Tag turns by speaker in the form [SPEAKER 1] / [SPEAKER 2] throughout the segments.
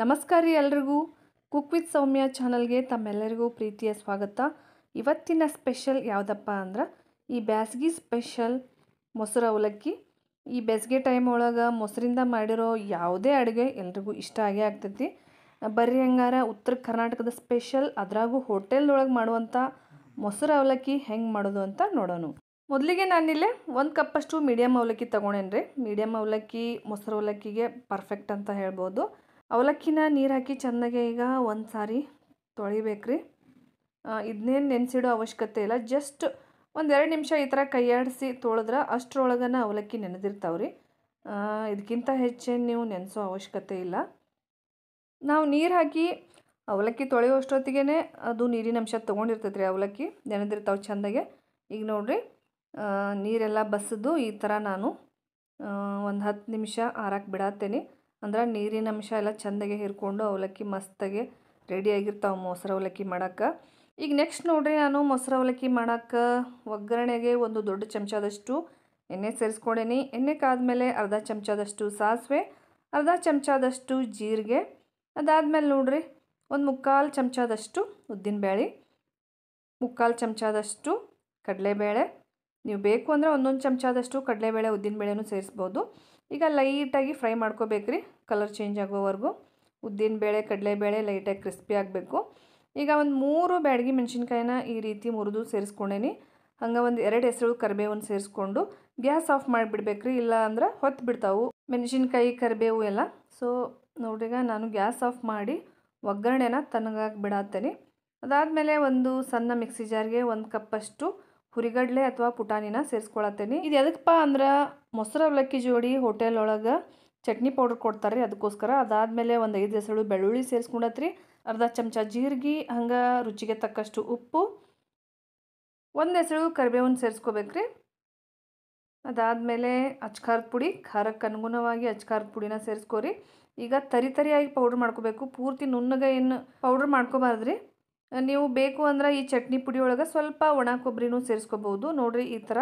[SPEAKER 1] ನಮಸ್ಕಾರ ರೀ ಎಲ್ರಿಗೂ ಕುಕ್ ವಿತ್ ಸೌಮ್ಯ ಚಾನಲ್ಗೆ ತಮ್ಮೆಲ್ಲರಿಗೂ ಪ್ರೀತಿಯ ಸ್ವಾಗತ ಇವತ್ತಿನ ಸ್ಪೆಷಲ್ ಯಾವುದಪ್ಪ ಅಂದ್ರೆ ಈ ಬ್ಯಾಸ್ಗಿ ಸ್ಪೆಷಲ್ ಮೊಸರು ಅವಲಕ್ಕಿ ಈ ಬೇಸಿಗೆ ಟೈಮ್ ಒಳಗೆ ಮೊಸರಿಂದ ಮಾಡಿರೋ ಯಾವುದೇ ಅಡುಗೆ ಎಲ್ರಿಗೂ ಇಷ್ಟ ಆಗೇ ಆಗ್ತೈತಿ ಬರ್ರಿ ಹಂಗಾರ ಉತ್ತರ ಕರ್ನಾಟಕದ ಸ್ಪೆಷಲ್ ಅದ್ರಾಗೂ ಹೋಟೆಲ್ದೊಳಗೆ ಮಾಡುವಂಥ ಮೊಸರು ಅವಲಕ್ಕಿ ಹೆಂಗೆ ಮಾಡೋದು ಅಂತ ನೋಡೋಣ ಮೊದಲಿಗೆ ನಾನಿಲ್ಲೇ ಒಂದು ಕಪ್ಪಷ್ಟು ಮೀಡಿಯಮ್ ಅವಲಕ್ಕಿ ತೊಗೊಂಡೇನ್ರಿ ರೀ ಮೀಡಿಯಮ್ ಅವಲಕ್ಕಿ ಮೊಸರು ಅವಲಕ್ಕಿಗೆ ಪರ್ಫೆಕ್ಟ್ ಅಂತ ಹೇಳ್ಬೋದು ಅವಲಕ್ಕಿನ ನೀರು ಹಾಕಿ ಚೆನ್ನಾಗೆ ಈಗ ಒಂದು ಸಾರಿ ತೊಳಿಬೇಕ್ರಿ ಇದನ್ನೇನು ನೆನೆಸಿಡೋ ಅವಶ್ಯಕತೆ ಇಲ್ಲ ಜಸ್ಟ್ ಒಂದೆರಡು ನಿಮಿಷ ಈ ಥರ ಕೈಯಾಡಿಸಿ ತೊಳೆದ್ರೆ ಅಷ್ಟರೊಳಗನ ಅವಲಕ್ಕಿ ನೆನೆದಿರ್ತಾವ್ರಿ ಇದಕ್ಕಿಂತ ಹೆಚ್ಚೇನು ನೀವು ನೆನೆಸೋ ಅವಶ್ಯಕತೆ ಇಲ್ಲ ನಾವು ನೀರು ಹಾಕಿ ಅವಲಕ್ಕಿ ತೊಳೆಯೋ ಅಷ್ಟೊತ್ತಿಗೆ ಅದು ನೀರಿನ ಅಂಶ ತೊಗೊಂಡಿರ್ತೈತೆ ರೀ ಅವಲಕ್ಕಿ ನೆನೆದಿರ್ತಾವೆ ಚೆಂದಾಗೆ ಈಗ ನೋಡಿರಿ ನೀರೆಲ್ಲ ಬಸಿದು ಈ ಥರ ನಾನು ಒಂದು ಹತ್ತು ನಿಮಿಷ ಆರಕ್ಕೆ ಬಿಡತ್ತೇನೆ ಅಂದ್ರೆ ನೀರಿನ ಅಂಶ ಎಲ್ಲ ಚೆಂದಾಗೆ ಹೀರ್ಕೊಂಡು ಅವಲಕ್ಕಿ ಮಸ್ತಾಗೆ ರೆಡಿಯಾಗಿರ್ತಾವೆ ಮೊಸರು ಅವಲಕ್ಕಿ ಮಾಡೋಕ್ಕೆ ಈಗ ನೆಕ್ಸ್ಟ್ ನೋಡ್ರಿ ನಾನು ಮೊಸರು ಅವಲಕ್ಕಿ ಮಾಡೋಕ್ಕೆ ಒಗ್ಗರಣೆಗೆ ಒಂದು ದೊಡ್ಡ ಚಮಚದಷ್ಟು ಎಣ್ಣೆ ಸೇರಿಸ್ಕೊಂಡೇನಿ ಎಣ್ಣೆ ಕಾದ್ಮೇಲೆ ಅರ್ಧ ಚಮಚದಷ್ಟು ಸಾಸಿವೆ ಅರ್ಧ ಚಮಚದಷ್ಟು ಜೀರಿಗೆ ಅದಾದಮೇಲೆ ನೋಡ್ರಿ ಒಂದು ಮುಕ್ಕಾಲು ಚಮಚದಷ್ಟು ಉದ್ದಿನಬೇಳೆ ಮುಕ್ಕಾಲು ಚಮಚದಷ್ಟು ಕಡಲೆಬೇಳೆ ನೀವು ಬೇಕು ಅಂದರೆ ಒಂದೊಂದು ಚಮಚದಷ್ಟು ಕಡಲೆಬೇಳೆ ಉದ್ದಿನಬೇಳೆನೂ ಸೇರಿಸ್ಬೋದು ಈಗ ಲೈಟಾಗಿ ಫ್ರೈ ಮಾಡ್ಕೋಬೇಕ್ರಿ ಕಲರ್ ಚೇಂಜ್ ಆಗೋವರೆಗೂ ಉದ್ದಿನ ಉದ್ದಿನಬೇಳೆ ಕಡಲೆಬೇಳೆ ಲೈಟಾಗಿ ಕ್ರಿಸ್ಪಿ ಆಗಬೇಕು ಈಗ ಒಂದು ಮೂರು ಬ್ಯಾಡಗಿ ಮೆಣಸಿನ್ಕಾಯಿನ ಈ ರೀತಿ ಮುರಿದು ಸೇರಿಸ್ಕೊಂಡೇನಿ ಹಂಗೆ ಒಂದು ಎರಡು ಹೆಸರು ಕರಿಬೇವನ್ನು ಸೇರಿಸ್ಕೊಂಡು ಗ್ಯಾಸ್ ಆಫ್ ಮಾಡಿಬಿಡ್ಬೇಕ್ರಿ ಇಲ್ಲ ಅಂದ್ರೆ ಹೊತ್ತು ಬಿಡ್ತಾವು ಮೆಣಸಿನ್ಕಾಯಿ ಕರಿಬೇವು ಎಲ್ಲ ಸೊ ನೋಡ್ರಿಗ ನಾನು ಗ್ಯಾಸ್ ಆಫ್ ಮಾಡಿ ಒಗ್ಗರಣೆನ ತನಗಾಗಿ ಬಿಡಾತೇನೆ ಅದಾದಮೇಲೆ ಒಂದು ಸಣ್ಣ ಮಿಕ್ಸಿ ಜಾರ್ಗೆ ಒಂದು ಕಪ್ಪಷ್ಟು ಹುರಿಗಡಲೆ ಅಥವಾ ಪುಟಾಣಿನ ಸೇರಿಸ್ಕೊಳತ್ತೇನೆ ಇದು ಎದಕ್ಕಪ್ಪ ಅಂದ್ರೆ ಮೊಸರು ಅವಲಕ್ಕಿ ಜೋಡಿ ಹೋಟೆಲ್ ಒಳಗೆ ಚಟ್ನಿ ಪೌಡ್ರ್ ಕೊಡ್ತಾರೆ ರೀ ಅದಕ್ಕೋಸ್ಕರ ಅದಾದಮೇಲೆ ಒಂದು ಐದು ಹೆಸರು ಬೆಳ್ಳುಳ್ಳಿ ಸೇರಿಸ್ಕೊಂಡತ್ರಿ ಅರ್ಧ ಚಮಚ ಜೀರಿಗೆ ಹಂಗೆ ರುಚಿಗೆ ತಕ್ಕಷ್ಟು ಉಪ್ಪು ಒಂದು ಹೆಸರು ಕರಿಬೇವನ್ನ ಸೇರಿಸ್ಕೋಬೇಕ್ರಿ ಅದಾದಮೇಲೆ ಅಚ್ಕಾರದ ಪುಡಿ ಖಾರಕ್ಕೆ ಅನುಗುಣವಾಗಿ ಅಚ್ಕಾರದ ಪುಡಿನ ಸೇರಿಸ್ಕೊರಿ ಈಗ ತರಿ ತರಿಯಾಗಿ ಪೌಡ್ರ್ ಮಾಡ್ಕೋಬೇಕು ಪೂರ್ತಿ ನುಣ್ಣಗೆ ಏನು ಪೌಡ್ರ್ ಮಾಡ್ಕೋಬಾರ್ದು ರೀ ನೀವು ಬೇಕು ಅಂದ್ರೆ ಈ ಚಟ್ನಿ ಪುಡಿ ಒಳಗೆ ಸ್ವಲ್ಪ ಒಣ ಕೊಬ್ಬರಿನೂ ಸೇರಿಸ್ಕೋಬೋದು ನೋಡಿರಿ ಈ ಥರ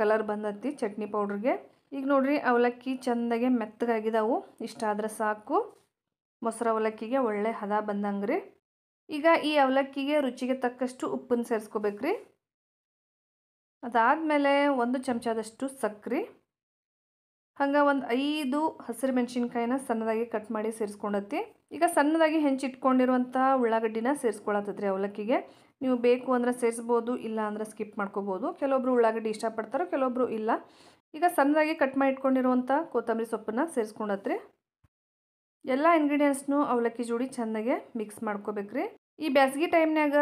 [SPEAKER 1] ಕಲರ್ ಬಂದತ್ತಿ ಚಟ್ನಿ ಪೌಡ್ರಿಗೆ ಈಗ ನೋಡ್ರಿ ಅವಲಕ್ಕಿ ಚೆಂದಾಗೆ ಮೆತ್ತಗಾಗಿದ್ದಾವು ಇಷ್ಟಾದ್ರೆ ಸಾಕು ಮೊಸರು ಅವಲಕ್ಕಿಗೆ ಒಳ್ಳೆ ಹದ ಬಂದಂಗೆ ರೀ ಈಗ ಈ ಅವಲಕ್ಕಿಗೆ ರುಚಿಗೆ ತಕ್ಕಷ್ಟು ಉಪ್ಪನ್ನು ಸೇರಿಸ್ಕೋಬೇಕ್ರಿ ಅದಾದಮೇಲೆ ಒಂದು ಚಮಚದಷ್ಟು ಸಕ್ಕರೆ ಹಂಗೆ ಒಂದು ಐದು ಹಸಿರು ಮೆಣಸಿನ್ಕಾಯಿನ ಸಣ್ಣದಾಗಿ ಕಟ್ ಮಾಡಿ ಸೇರಿಸ್ಕೊಂಡತಿ ಈಗ ಸಣ್ಣದಾಗಿ ಹೆಂಚಿಟ್ಕೊಂಡಿರುವಂಥ ಉಳ್ಳಾಗಡ್ಡಿನ ಸೇರಿಸ್ಕೊಳತ್ತದ್ರಿ ಅವಲಕ್ಕಿಗೆ ನೀವು ಬೇಕು ಅಂದರೆ ಸೇರಿಸ್ಬೋದು ಇಲ್ಲ ಅಂದರೆ ಸ್ಕಿಪ್ ಮಾಡ್ಕೋಬೋದು ಕೆಲವೊಬ್ರು ಉಳ್ಳಾಗಡ್ಡಿ ಇಷ್ಟಪಡ್ತಾರೋ ಕೆಲವೊಬ್ರು ಇಲ್ಲ ಈಗ ಸಣ್ಣದಾಗಿ ಕಟ್ ಮಾಡಿ ಇಟ್ಕೊಂಡಿರುವಂಥ ಕೊತ್ತಂಬರಿ ಸೊಪ್ಪನ್ನು ಸೇರಿಸ್ಕೊಂಡತ್ರಿ ಎಲ್ಲ ಇಂಗ್ರೀಡಿಯೆಂಟ್ಸ್ನು ಅವಲಕ್ಕಿ ಜೋಡಿ ಚೆನ್ನಾಗೆ ಮಿಕ್ಸ್ ಮಾಡ್ಕೋಬೇಕ್ರಿ ಈ ಬ್ಯಾಸ್ಗೆ ಟೈಮ್ನಾಗ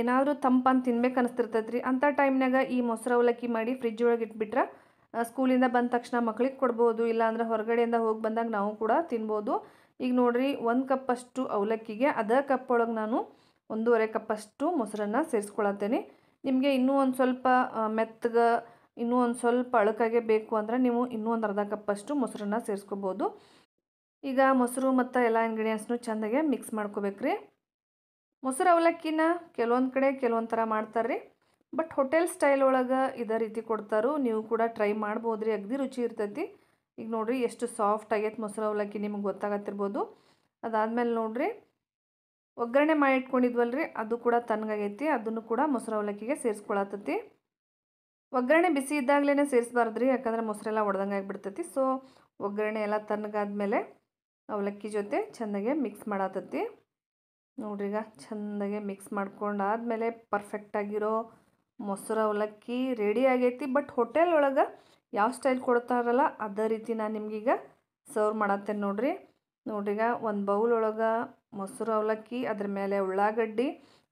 [SPEAKER 1] ಏನಾದರೂ ತಂಪಂತ ತಿನ್ಬೇಕು ಅನಿಸ್ತಿರ್ತೈತ್ರಿ ಅಂಥ ಟೈಮ್ನಾಗ ಈ ಮೊಸರು ಅವಲಕ್ಕಿ ಮಾಡಿ ಫ್ರಿಜ್ ಒಳಗೆ ಇಟ್ಬಿಟ್ರೆ ಸ್ಕೂಲಿಂದ ಬಂದ ತಕ್ಷಣ ಮಕ್ಳಿಗೆ ಕೊಡ್ಬೋದು ಇಲ್ಲಾಂದ್ರೆ ಹೊರಗಡೆಯಿಂದ ಹೋಗಿ ಬಂದಾಗ ನಾವು ಕೂಡ ತಿನ್ಬೋದು ಈಗ ನೋಡಿರಿ ಒಂದು ಕಪ್ಪಷ್ಟು ಅವಲಕ್ಕಿಗೆ ಅದರ ಕಪ್ ಒಳಗೆ ನಾನು ಒಂದೂವರೆ ಕಪ್ಪಷ್ಟು ಮೊಸರನ್ನು ಸೇರಿಸ್ಕೊಳತ್ತೇನೆ ನಿಮಗೆ ಇನ್ನೂ ಒಂದು ಸ್ವಲ್ಪ ಮೆತ್ತಗೆ ಇನ್ನೂ ಒಂದು ಸ್ವಲ್ಪ ಅಳುಕಾಗೆ ಬೇಕು ಅಂದರೆ ನೀವು ಇನ್ನೂ ಒಂದು ಅರ್ಧ ಕಪ್ಪಷ್ಟು ಮೊಸರನ್ನ ಸೇರಿಸ್ಕೋಬೋದು ಈಗ ಮೊಸರು ಮತ್ತು ಎಲ್ಲ ಇಂಗ್ರೀಡಿಯೆಂಟ್ಸ್ನು ಚೆಂದಾಗೆ ಮಿಕ್ಸ್ ರೀ ಮೊಸರು ಅವಲಕ್ಕಿನ ಕೆಲವೊಂದು ಕಡೆ ಕೆಲವೊಂದು ಥರ ಮಾಡ್ತಾರೆ ರೀ ಬಟ್ ಹೋಟೆಲ್ ಸ್ಟೈಲ್ ಒಳಗೆ ಇದೇ ರೀತಿ ಕೊಡ್ತಾರೋ ನೀವು ಕೂಡ ಟ್ರೈ ಮಾಡ್ಬೋದು ರೀ ಅಗದಿ ರುಚಿ ಇರ್ತೈತಿ ಈಗ ನೋಡಿರಿ ಎಷ್ಟು ಸಾಫ್ಟ್ ಆಗೈತೆ ಮೊಸರು ಅವಲಕ್ಕಿ ನಿಮ್ಗೆ ಗೊತ್ತಾಗತ್ತಿರ್ಬೋದು ಅದಾದಮೇಲೆ ನೋಡಿರಿ ಒಗ್ಗರಣೆ ಮಾಡಿ ಇಟ್ಕೊಂಡಿದ್ವಲ್ರಿ ಅದು ಕೂಡ ತಣ್ಣಗಾಗೈತಿ ಅದನ್ನು ಕೂಡ ಮೊಸರು ಅವಲಕ್ಕಿಗೆ ಸೇರಿಸ್ಕೊಳತ್ತೈತಿ ಒಗ್ಗರಣೆ ಬಿಸಿ ಇದ್ದಾಗಲೇ ಸೇರಿಸ್ಬಾರ್ದ್ರಿ ರೀ ಯಾಕಂದರೆ ಮೊಸರೆಲ್ಲ ಒಡ್ದಂಗೆ ಆಗಿಬಿಡ್ತೈತಿ ಸೊ ಒಗ್ಗರಣೆ ಎಲ್ಲ ತಣ್ಣಗಾದ್ಮೇಲೆ ಅವಲಕ್ಕಿ ಜೊತೆ ಚೆಂದಾಗೆ ಮಿಕ್ಸ್ ಮಾಡತತಿ ನೋಡ್ರಿಗ ಚೆಂದಾಗೆ ಮಿಕ್ಸ್ ಮಾಡ್ಕೊಂಡಾದಮೇಲೆ ಪರ್ಫೆಕ್ಟಾಗಿರೋ ಮೊಸರು ಅವಲಕ್ಕಿ ರೆಡಿ ಆಗೈತಿ ಬಟ್ ಹೋಟೆಲ್ ಒಳಗೆ ಯಾವ ಸ್ಟೈಲ್ ಕೊಡ್ತಾರಲ್ಲ ಅದೇ ರೀತಿ ನಾನು ನಿಮ್ಗೀಗ ಸರ್ವ್ ಮಾಡತ್ತೇನೆ ನೋಡ್ರಿ ನೋಡ್ರಿಗ ಒಂದು ಬೌಲ್ ಒಳಗೆ ಮೊಸರು ಅವಲಕ್ಕಿ ಅದ್ರ ಮೇಲೆ ಉಳ್ಳಾಗಡ್ಡಿ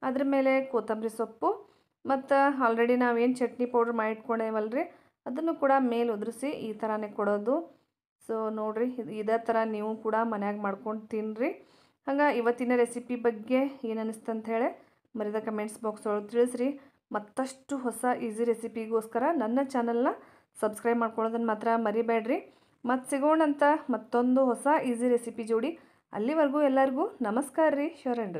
[SPEAKER 1] ಅದ್ರ ಮೇಲೆ ಕೊತ್ತಂಬರಿ ಸೊಪ್ಪು ಮತ್ತು ಆಲ್ರೆಡಿ ನಾವೇನು ಚಟ್ನಿ ಪೌಡ್ರ್ ಮಾಡಿಟ್ಕೊಂಡೇವಲ್ಲ ರೀ ಅದನ್ನು ಕೂಡ ಮೇಲೆ ಉದುರಿಸಿ ಈ ಥರನೇ ಕೊಡೋದು ಸೊ ನೋಡಿರಿ ಇದೇ ಥರ ನೀವು ಕೂಡ ಮನ್ಯಾಗ ಮಾಡ್ಕೊಂಡು ತಿನ್ನಿರಿ ಹಂಗೆ ಇವತ್ತಿನ ರೆಸಿಪಿ ಬಗ್ಗೆ ಏನು ಅಂತ ಹೇಳಿ ಮರಿದ ಕಮೆಂಟ್ಸ್ ಬಾಕ್ಸ್ ಒಳಗೆ ತಿಳಿಸ್ರಿ ಮತ್ತಷ್ಟು ಹೊಸ ಈಸಿ ರೆಸಿಪಿಗೋಸ್ಕರ ನನ್ನ ಚಾನಲ್ನ ಸಬ್ಸ್ಕ್ರೈಬ್ ಮಾಡ್ಕೊಳ್ಳೋದನ್ನು ಮಾತ್ರ ಮರಿಬೇಡ್ರಿ ಮತ್ತು ಸಿಗೋಣಂತ ಮತ್ತೊಂದು ಹೊಸ ಈಸಿ ರೆಸಿಪಿ ಜೋಡಿ ಅಲ್ಲಿವರೆಗೂ ಎಲ್ಲರಿಗೂ ನಮಸ್ಕಾರ ರೀ ಶರಣ್